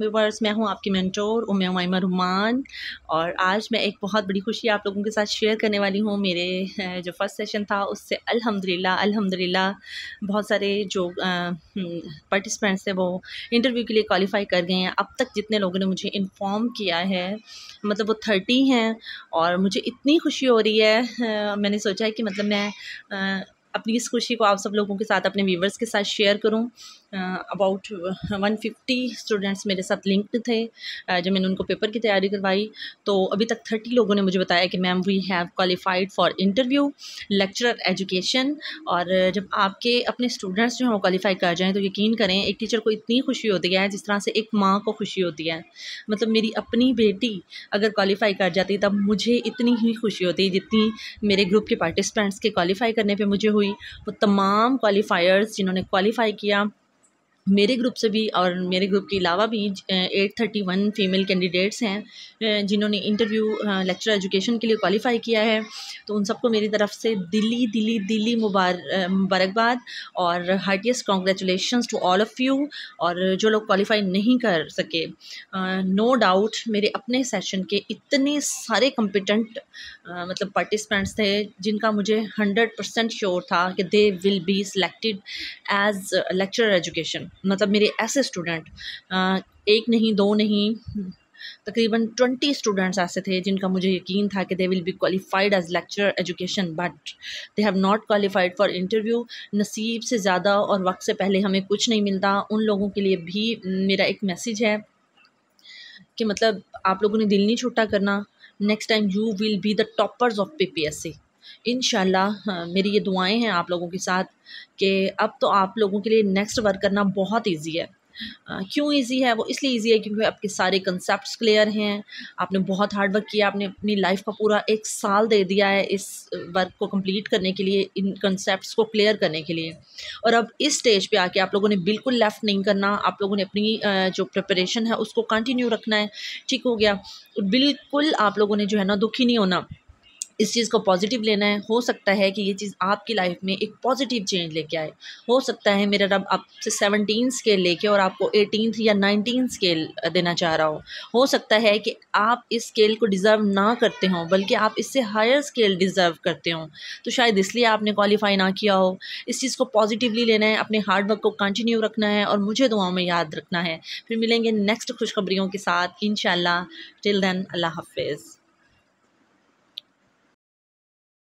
viewers मैं हूं आपकी मेंटोर उमे उमाइमा रुमान और आज मैं एक बहुत बड़ी खुशी आप लोगों के साथ शेयर करने वाली हूं मेरे जो फर्स्ट सेशन था उससे अल्हम्दुलिल्लाह अल्हम्दुलिल्लाह बहुत सारे जो पार्टिसिपेंट्स हम्म, थे वो इंटरव्यू के लिए क्वालिफाई कर गए हैं अब तक जितने लोगों ने मुझे इन्फॉर्म किया है मतलब वो थर्टी हैं और मुझे इतनी खुशी हो रही है मैंने सोचा है कि मतलब मैं अपनी इस खुशी को आप सब लोगों के साथ अपने व्यूवर्स के साथ शेयर करूँ अबाउट वन फिफ्टी स्टूडेंट्स मेरे साथ लिंक्ड थे जब मैंने उनको पेपर की तैयारी करवाई तो अभी तक थर्टी लोगों ने मुझे बताया कि ma'am we have qualified for interview lecturer education और जब आपके अपने स्टूडेंट्स जो हैं वो क्वालिफाई कर जाएँ तो यकीन करें एक टीचर को इतनी खुशी होती है जिस तरह से एक माँ को खुशी होती है मतलब मेरी अपनी बेटी अगर क्वालिफाई कर जाती तब मुझे इतनी ही खुशी होती जितनी मेरे ग्रुप के पार्टिसिपेंट्स के क्वालिफाई करने पर मुझे हुई हुई वो तमाम क्वालिफ़ायर्स जिन्होंने क्वालिफ़ाई किया मेरे ग्रुप से भी और मेरे ग्रुप के अलावा भी eight thirty one female candidates हैं जिन्होंने इंटरव्यू लेक्चर एजुकेशन के लिए क्वालिफ़ाई किया है तो उन सबको मेरी तरफ से दिली दिली दिली मुबार मुबारकबाद और heartiest congratulation to all of you और जो लोग क्वालिफ़ाई नहीं कर सके नो uh, डाउट no मेरे अपने सेशन के इतने सारे कम्पिटेंट uh, मतलब पार्टिसिपेंट्स थे जिनका मुझे हंड्रेड परसेंट श्योर था कि they will be selected as lecture education मतलब मेरे ऐसे स्टूडेंट एक नहीं दो नहीं तकरीबन ट्वेंटी स्टूडेंट्स ऐसे थे जिनका मुझे यकीन था कि they will be qualified as lecture education but they have not qualified for interview नसीब से ज़्यादा और वक्त से पहले हमें कुछ नहीं मिलता उन लोगों के लिए भी मेरा एक मैसेज है कि मतलब आप लोगों ने दिल नहीं छोटा करना next time you will be the toppers of P P S C इन हाँ, मेरी ये दुआएं हैं आप लोगों के साथ कि अब तो आप लोगों के लिए नेक्स्ट वर्क करना बहुत ईजी है क्यों ईजी है वो इसलिए ईजी है क्योंकि आपके सारे कंसेप्ट क्लियर हैं आपने बहुत हार्ड वर्क किया आपने अपनी लाइफ का पूरा एक साल दे दिया है इस वर्क को कंप्लीट करने के लिए इन कंसेप्ट को क्लियर करने के लिए और अब इस स्टेज पे आके आप लोगों ने बिल्कुल लेफ़्ट नहीं करना आप लोगों ने अपनी जो प्रिपरेशन है उसको कंटिन्यू रखना है ठीक हो गया बिल्कुल आप लोगों ने जो है ना दुखी नहीं होना इस चीज़ को पॉजिटिव लेना है हो सकता है कि ये चीज़ आपकी लाइफ में एक पॉजिटिव चेंज लेके आए हो सकता है मेरा रब आपसे सेवनटीन स्केल लेके और आपको एटीन या नाइनटीन स्केल देना चाह रहा हो हो सकता है कि आप इस स्केल को डिज़र्व ना करते हों बल्कि आप इससे हायर स्केल डिज़र्व करते हों तो शायद इसलिए आपने क्वालिफाई ना किया हो इस चीज़ को पॉजिटिवली लेना है अपने हार्डवर्क को कंटिन्यू रखना है और मुझे दुआओं में याद रखना है फिर मिलेंगे नेक्स्ट खुशखबरी के साथ इन टिल दैन अल्लाह हाफिज़